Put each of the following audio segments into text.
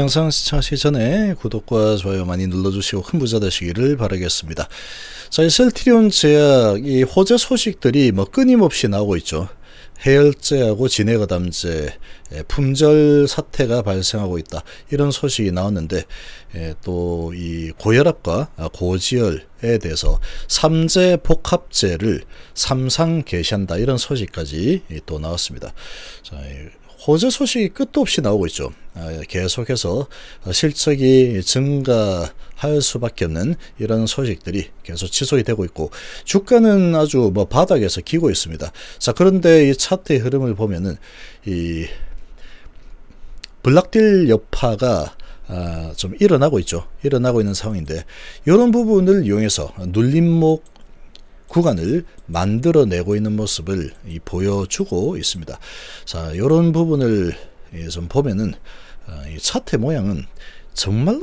영상 시청하시기 전에 구독과 좋아요 많이 눌러주시고 큰 부자 되시기를 바라겠습니다. 자, 이 셀트리온 제약, 이 호재 소식들이 뭐 끊임없이 나오고 있죠. 해열제하고 진해거담제 예, 품절 사태가 발생하고 있다 이런 소식이 나왔는데 예, 또이 고혈압과 고지혈에 대해서 삼재 복합제를 삼상 개시한다 이런 소식까지 또 나왔습니다. 자, 호재 소식이 끝도 없이 나오고 있죠. 아, 계속해서 실적이 증가할 수밖에 없는 이런 소식들이 계속 지속이 되고 있고 주가는 아주 뭐 바닥에서 기고 있습니다. 자 그런데 이 차트의 흐름을 보면은 이 블락딜 여파가 아, 좀 일어나고 있죠. 일어나고 있는 상황인데 이런 부분을 이용해서 눌림목 구간을 만들어내고 있는 모습을 보여주고 있습니다. 자, 이런 부분을 좀 보면은 아, 차트 모양은 정말로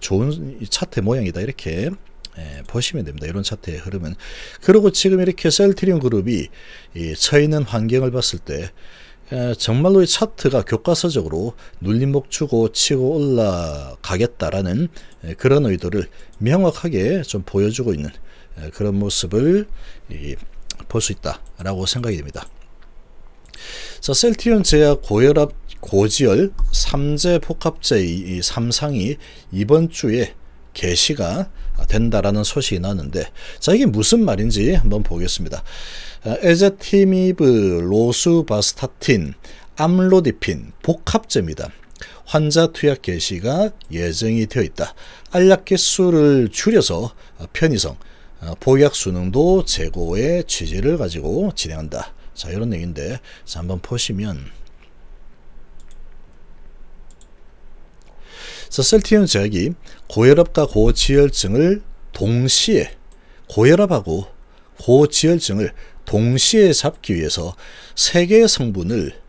좋은 차트 모양이다 이렇게 예, 보시면 됩니다. 이런 차트의 흐름은 그리고 지금 이렇게 셀트리온 그룹이 처있는 환경을 봤을 때 아, 정말로 이 차트가 교과서적으로 눌림목 주고 치고 올라가겠다라는 예, 그런 의도를 명확하게 좀 보여주고 있는 그런 모습을 볼 수 있다라고 생각이 됩니다. 자, 셀트리온 제약 고혈압 고지혈 3제 복합제 3상이 이번 주에 개시가 된다라는 소식이 나왔는데 자 이게 무슨 말인지 한번 보겠습니다. 에제티미브, 로수바스타틴, 암로디핀 복합제입니다. 환자 투약 개시가 예정이 되어 있다. 알약 개수를 줄여서 편의성 어, 보약 수능도 재고의 취지를 가지고 진행한다. 자 이런 얘기인데 자 한번 보시면 셀티움 제약이 고혈압과 고지혈증을 동시에 고혈압하고 고지혈증을 동시에 잡기 위해서 세 개의 성분을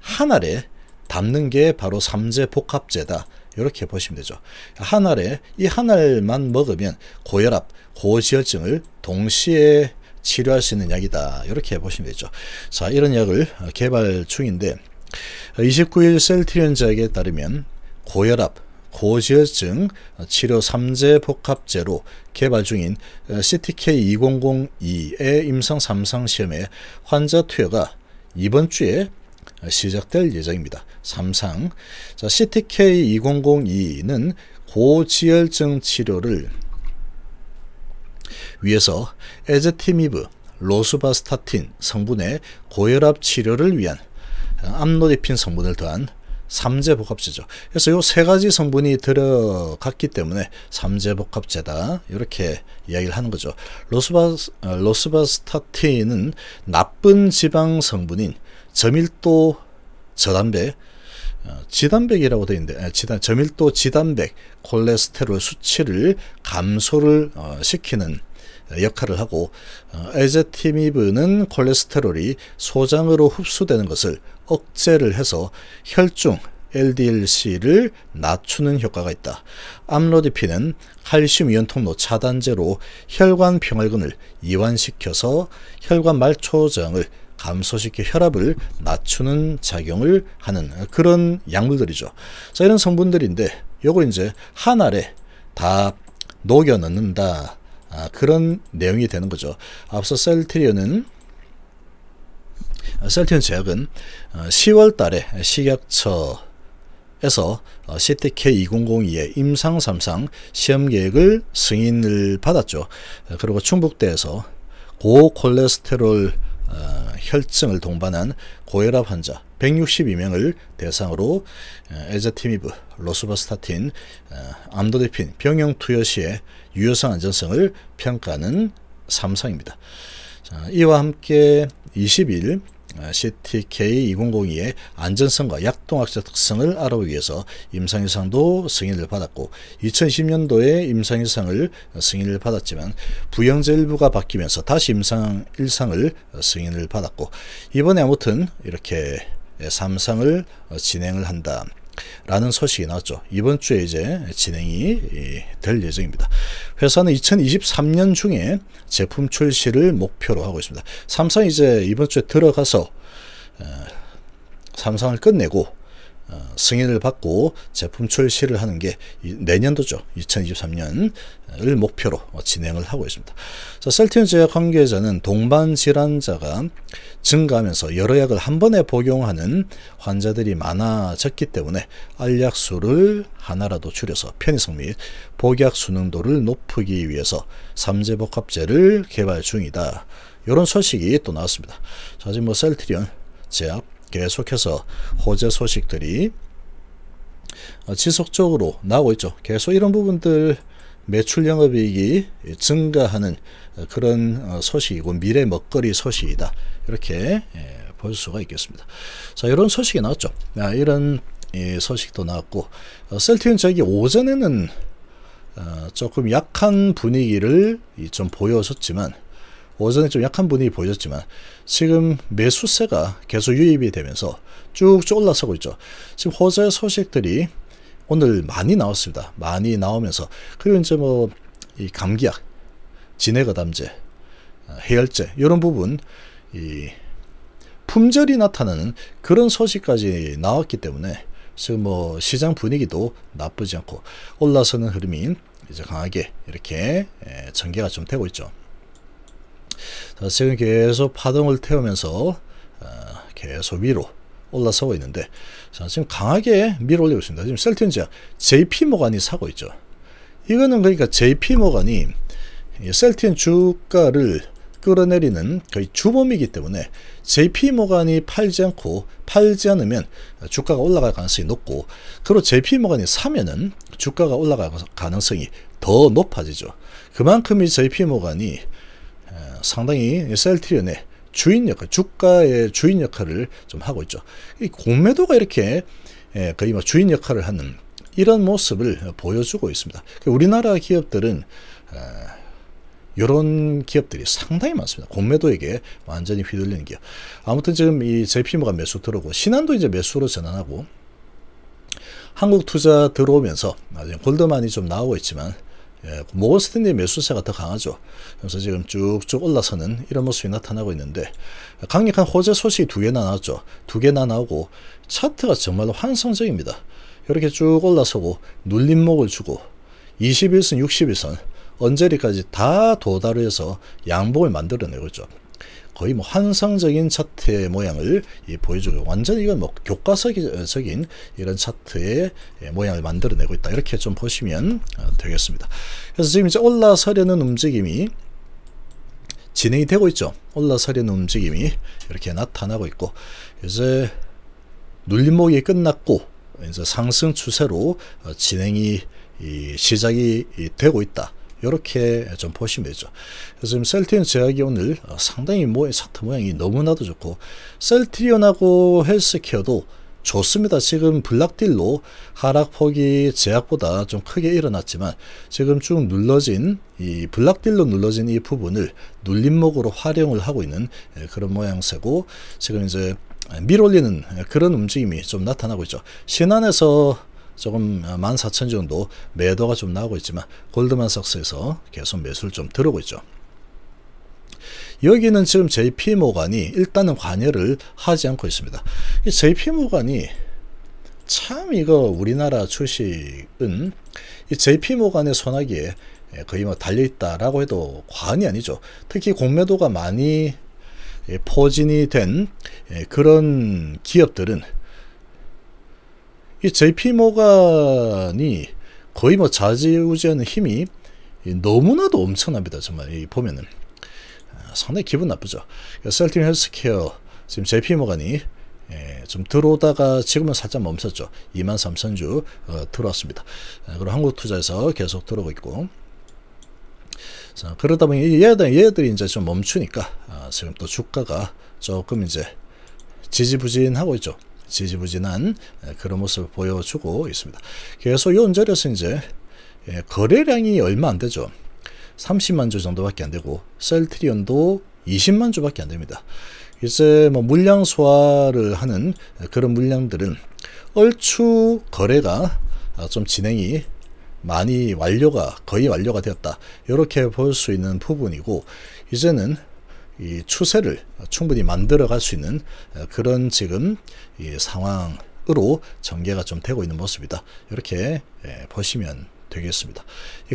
한 알에 담는 게 바로 삼재 복합제다. 이렇게 보시면 되죠. 한 알에 이 한 알만 먹으면 고혈압, 고지혈증을 동시에 치료할 수 있는 약이다. 이렇게 보시면 되죠. 자, 이런 약을 개발 중인데 29일 셀트리온제약에 따르면 고혈압, 고지혈증 치료 3제 복합제로 개발 중인 CTK2002의 임상 3상 시험에 환자 투여가 이번 주에 시작될 예정입니다. 3상 자, CTK2002는 고지혈증 치료를 위해서 에제티미브, 로스바스타틴 성분의 고혈압 치료를 위한 암노디핀 성분을 더한 삼재복합제죠. 그래서 요 세 가지 성분이 들어갔기 때문에 삼재복합제다 이렇게 이야기를 하는 거죠. 로스바 스 어, 로스바스타틴은 나쁜 지방 성분인 저밀도 저단백 어, 지단백이라고 되어 있는데 지단, 저밀도 지단백 콜레스테롤 수치를 감소를 어, 시키는 역할을 하고 어, 에제티미브는 콜레스테롤이 소장으로 흡수되는 것을 억제를 해서 혈중 LDLC를 낮추는 효과가 있다. 암로디핀은 칼슘 이온 통로 차단제로 혈관 병활근을 이완시켜서 혈관 말초저항을 감소시켜 혈압을 낮추는 작용을 하는 그런 약물들이죠. 자, 이런 성분들인데 요걸 이제 한 알에 다 녹여 넣는다. 아, 그런 내용이 되는 거죠. 앞서 셀트리온은 아, 셀트리온 제약은 10월 어, 달에 식약처에서 CTK2002의 임상 3상 시험 계획을 승인을 받았죠. 그리고 충북대에서 고콜레스테롤 어, 혈증을 동반한 고혈압 환자 162명을 대상으로 에자티미브 로스바스타틴, 암도데핀 병영 투여 시의 유효성 안전성을 평가하는 3상입니다. 자, 이와 함께 20일 CTK2002의 안전성과 약동학적 특성을 알아보기 위해서 임상이상도 승인을 받았고 2010년도에 임상이상을 어, 승인을 받았지만 부영제 일부가 바뀌면서 다시 임상일상을 어, 승인을 받았고 이번에 아무튼 이렇게 예, 삼성을 어, 진행을 한다. 라는 소식이 나왔죠. 이번 주에 이제 진행이 될 예정입니다. 회사는 2023년 중에 제품 출시를 목표로 하고 있습니다. 삼성 이제 이번 주에 들어가서 어, 삼성을 끝내고 어, 승인을 받고 제품 출시를 하는 게 내년도죠. 2023년을 목표로 진행을 하고 있습니다. 셀티온 제약 관계자는 동반 질환자가 증가하면서 여러 약을 한 번에 복용하는 환자들이 많아졌기 때문에 알약 수를 하나라도 줄여서 편의성 및 복약 수능도를 높이기 위해서 삼재복합제를 개발 중이다. 이런 소식이 또 나왔습니다. 자, 지금 뭐 셀트리온 제약 계속해서 호재 소식들이 어, 지속적으로 나오고 있죠. 계속 이런 부분들 매출 영업이익이 증가하는 어, 그런 어, 소식이고 미래 먹거리 소식이다. 이렇게 예, 볼 수가 있겠습니다. 자, 이런 소식이 나왔죠. 아, 이런 소식도 나왔고 셀티온 저기 오전에는 조금 약한 분위기를 좀 보여줬지만 오전에 좀 약한 분위기 보여졌지만 지금 매수세가 계속 유입이 되면서 쭉쭉 올라서고 있죠. 지금 호재 소식들이 오늘 많이 나왔습니다. 많이 나오면서 그리고 이제 뭐이 감기약, 진해거담제, 아, 해열제 이런 부분 이 품절이 나타나는 그런 소식까지 나왔기 때문에 지금 뭐 시장 분위기도 나쁘지 않고 올라서는 흐름이 이제 강하게 이렇게 전개가 좀 되고 있죠. 어, 지금 계속 파동을 태우면서 어, 계속 위로 올라서고 있는데 자, 지금 강하게 밀어 올리고 있습니다. 지금 셀트지약 JP 모간이 사고 있죠. 이거는 그러니까 JP 모간이 셀트 주가를 끌어내리는 거의 주범이기 때문에 JP 모간이 팔지 않고 팔지 않으면 주가가 올라갈 가능성이 높고 그리고 JP 모간이 사면은 주가가 올라갈 가능성이 더 높아지죠. 그만큼 이 JP 모간이 상당히 셀트리온의 주인 역할, 주가의 주인 역할을 좀 하고 있죠. 이 공매도가 이렇게 예, 거의 뭐 주인 역할을 하는 이런 모습을 보여주고 있습니다. 그 우리나라 기업들은 이런 아, 기업들이 상당히 많습니다. 공매도에게 완전히 휘둘리는 기업. 아무튼 지금 이 제피모가 매수 들어오고 신한도 이제 매수로 전환하고 한국 투자 들어오면서 골드만이 좀 나오고 있지만 예, 모건스탠리의 매수세가 더 강하죠. 그래서 지금 쭉쭉 올라서는 이런 모습이 나타나고 있는데 강력한 호재 소식이 두 개나 나왔죠. 두 개나 나오고 차트가 정말로 환상적입니다. 이렇게 쭉 올라서고 눌림목을 주고 21선, 61선 언저리까지 다 도달해서 양봉을 만들어내고 있죠. 거의 뭐 환상적인 차트의 모양을 보여주고 완전히 이건 뭐 교과서적인 어, 이런 차트의 예, 모양을 만들어내고 있다. 이렇게 좀 보시면 어, 되겠습니다. 그래서 지금 이제 올라서려는 움직임이 진행이 되고 있죠. 올라서려는 움직임이 이렇게 나타나고 있고 이제 눌림목이 끝났고 이제 상승 추세로 어, 진행이 시작이 되고 있다. 이렇게 좀 보시면 되죠. 그래서 지금 셀트리온 제약이 오늘 어, 상당히 모양, 사태 모양이 너무나도 좋고 셀트리온하고 헬스케어도 좋습니다. 지금 블락딜로 하락폭이 제약보다 좀 크게 일어났지만 지금 쭉 눌러진 이 블락딜로 눌러진 이 부분을 눌림목으로 활용을 하고 있는 예, 그런 모양새고 지금 이제 밀올리는 예, 그런 움직임이 좀 나타나고 있죠. 신안에서 조금 14,000 어, 정도 매도가 좀 나오고 있지만 골드만삭스에서 계속 매수를 좀 들어오고 있죠. 여기는 지금 JP 모간이 일단은 관여를 하지 않고 있습니다. JP 모간이 참 이거 우리나라 주식은 JP 모간의 소나기에 거의 뭐 달려있다라고 해도 과언이 아니죠. 특히 공매도가 많이 예, 포진이 된 예, 그런 기업들은 이 JP 모간이 거의 뭐 좌지우지하는 힘이 너무나도 엄청납니다. 정말 이 보면은 아, 상당히 기분 나쁘죠. 그러니까 셀틴 헬스케어 지금 JP 모간이 예, 좀 들어오다가 지금은 살짝 멈췄죠. 2 3 0주 어, 들어왔습니다. 아, 그리고 한국투자에서 계속 들어오고 있고 자, 그러다 보니 얘들, 얘들이 이제 좀 멈추니까 아, 지금 또 주가가 조금 이제 지지부진하고 있죠. 지지부진한 그런 모습을 보여주고 있습니다. 계속 이언저에서 이제 거래량이 얼마 안 되죠. 30만 주 정도밖에 안 되고 셀트리온도 20만 주밖에 안 됩니다. 이제 뭐 물량 소화를 하는 그런 물량들은 얼추 거래가 아, 좀 진행이 많이 완료가 거의 완료가 되었다 이렇게 볼 수 있는 부분이고 이제는 이 추세를 충분히 만들어 갈 수 있는 어, 그런 지금 이 상황으로 전개가 좀 되고 있는 모습이다. 이렇게 예, 보시면 되겠습니다.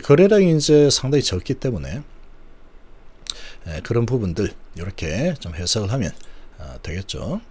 거래량이 이제 상당히 적기 때문에 예, 그런 부분들 이렇게 좀 해석을 하면 어, 되겠죠.